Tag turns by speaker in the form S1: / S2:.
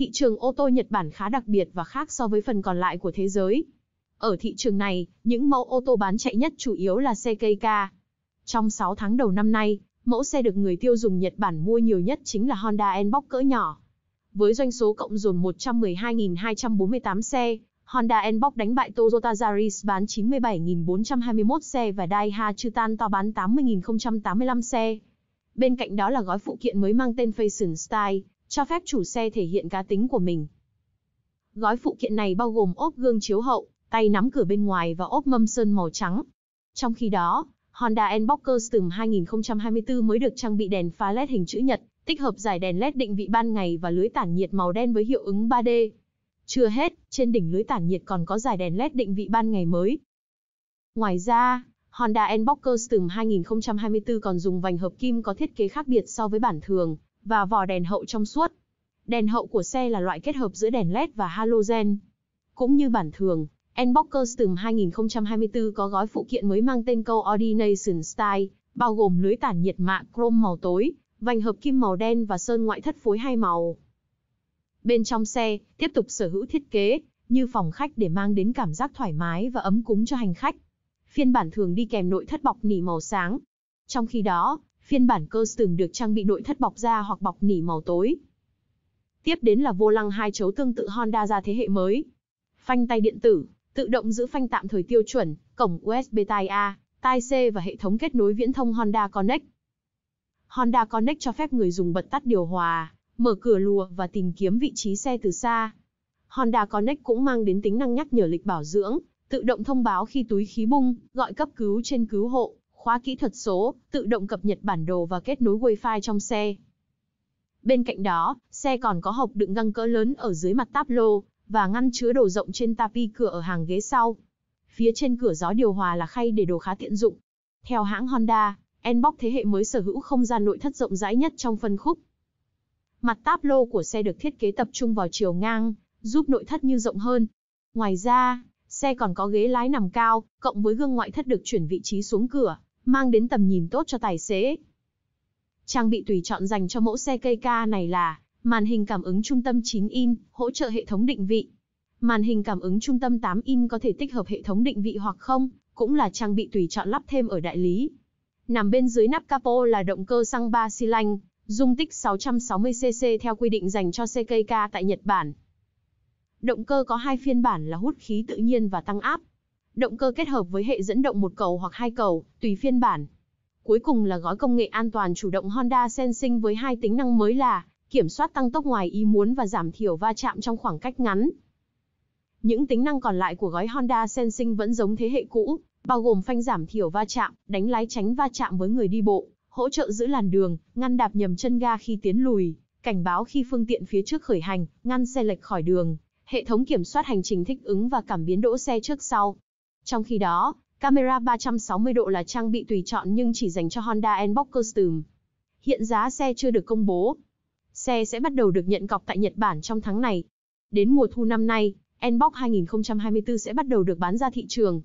S1: thị trường ô tô Nhật Bản khá đặc biệt và khác so với phần còn lại của thế giới. Ở thị trường này, những mẫu ô tô bán chạy nhất chủ yếu là xe CKK. Trong 6 tháng đầu năm nay, mẫu xe được người tiêu dùng Nhật Bản mua nhiều nhất chính là Honda N-Box cỡ nhỏ. Với doanh số cộng dồn 112.248 xe, Honda N-Box đánh bại Toyota Yaris bán 97.421 xe và Daihatsu Tanto bán 80.085 xe. Bên cạnh đó là gói phụ kiện mới mang tên Fashion Style, cho phép chủ xe thể hiện cá tính của mình. Gói phụ kiện này bao gồm ốp gương chiếu hậu, tay nắm cửa bên ngoài và ốp mâm sơn màu trắng. Trong khi đó, Honda N-Boxer từ 2024 mới được trang bị đèn pha LED hình chữ nhật, tích hợp giải đèn LED định vị ban ngày và lưới tản nhiệt màu đen với hiệu ứng 3D. Chưa hết, trên đỉnh lưới tản nhiệt còn có giải đèn LED định vị ban ngày mới. Ngoài ra, Honda N-Boxer từ 2024 còn dùng vành hợp kim có thiết kế khác biệt so với bản thường, và vỏ đèn hậu trong suốt. Đèn hậu của xe là loại kết hợp giữa đèn LED và halogen. Cũng như bản thường, n từ 2024 có gói phụ kiện mới mang tên Coordination Style, bao gồm lưới tản nhiệt mạ chrome màu tối, vành hợp kim màu đen và sơn ngoại thất phối hai màu. Bên trong xe, tiếp tục sở hữu thiết kế, như phòng khách để mang đến cảm giác thoải mái và ấm cúng cho hành khách. Phiên bản thường đi kèm nội thất bọc nỉ màu sáng. Trong khi đó, phiên bản cơ sừng được trang bị nội thất bọc da hoặc bọc nỉ màu tối. Tiếp đến là vô lăng hai chấu tương tự Honda ra thế hệ mới. Phanh tay điện tử, tự động giữ phanh tạm thời tiêu chuẩn, cổng USB Type A, Type C và hệ thống kết nối viễn thông Honda Connect. Honda Connect cho phép người dùng bật tắt điều hòa, mở cửa lùa và tìm kiếm vị trí xe từ xa. Honda Connect cũng mang đến tính năng nhắc nhở lịch bảo dưỡng, tự động thông báo khi túi khí bung, gọi cấp cứu trên cứu hộ khóa kỹ thuật số, tự động cập nhật bản đồ và kết nối Wi-Fi trong xe. Bên cạnh đó, xe còn có hộp đựng găng cỡ lớn ở dưới mặt táp lô và ngăn chứa đồ rộng trên tapi cửa ở hàng ghế sau. Phía trên cửa gió điều hòa là khay để đồ khá tiện dụng. Theo hãng Honda, Enbox thế hệ mới sở hữu không gian nội thất rộng rãi nhất trong phân khúc. Mặt táp lô của xe được thiết kế tập trung vào chiều ngang, giúp nội thất như rộng hơn. Ngoài ra, xe còn có ghế lái nằm cao, cộng với gương ngoại thất được chuyển vị trí xuống cửa, mang đến tầm nhìn tốt cho tài xế. Trang bị tùy chọn dành cho mẫu xe cây ca này là màn hình cảm ứng trung tâm 9 in, hỗ trợ hệ thống định vị. Màn hình cảm ứng trung tâm 8 in có thể tích hợp hệ thống định vị hoặc không, cũng là trang bị tùy chọn lắp thêm ở đại lý. Nằm bên dưới nắp capo là động cơ xăng 3 xi lanh, dung tích 660cc theo quy định dành cho xe CKK tại Nhật Bản. Động cơ có hai phiên bản là hút khí tự nhiên và tăng áp, động cơ kết hợp với hệ dẫn động một cầu hoặc hai cầu, tùy phiên bản. Cuối cùng là gói công nghệ an toàn chủ động Honda Sensing với hai tính năng mới là kiểm soát tăng tốc ngoài ý muốn và giảm thiểu va chạm trong khoảng cách ngắn. Những tính năng còn lại của gói Honda Sensing vẫn giống thế hệ cũ, bao gồm phanh giảm thiểu va chạm, đánh lái tránh va chạm với người đi bộ, hỗ trợ giữ làn đường, ngăn đạp nhầm chân ga khi tiến lùi, cảnh báo khi phương tiện phía trước khởi hành, ngăn xe lệch khỏi đường, hệ thống kiểm soát hành trình thích ứng và cảm biến đỗ xe trước sau. Trong khi đó, camera 360 độ là trang bị tùy chọn nhưng chỉ dành cho Honda N-Box Custom. Hiện giá xe chưa được công bố. Xe sẽ bắt đầu được nhận cọc tại Nhật Bản trong tháng này. Đến mùa thu năm nay, N-Box 2024 sẽ bắt đầu được bán ra thị trường.